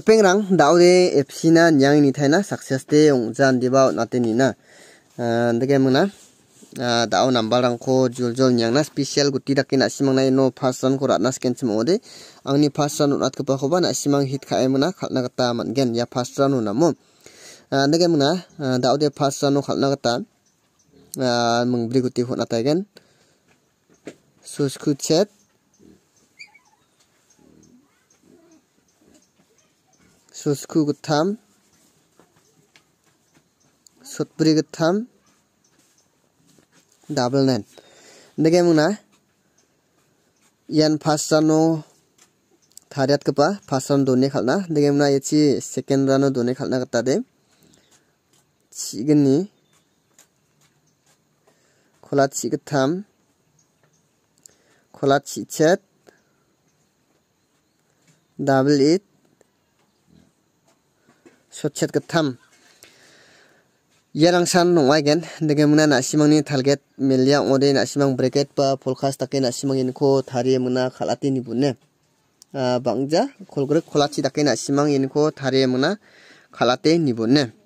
pengrang daude epsina nyang ni thaina success te ongjan deba nate ni na ah, dege mangna ah, dao number rang ko jul jul nyang na special guti tidak na simang nai no first run ko ratna scan chimo ode angni first run unat ko pa khoba na simang hit khae mangna khalna kata man gen ya first run na mo ah, dege mangna daude first run no khalna kata mang bri guti hona ta gen suskut chat susku getam, sutri getam, double nen. Nege muna, yan pasano tariat kepa pasano doni kalna. Nege muna yeci second rano doni kalna kata de. Cigeni, kola cigetam, kola cicet, double it sotset getham yarang san nongaigen dege muna ni target melia ode nasimang bracket ba polkas take nasimang inko thari muna khalati ni bunne ah, bangja kolgre kolachi take nasimang inko thari muna khalate ni bunne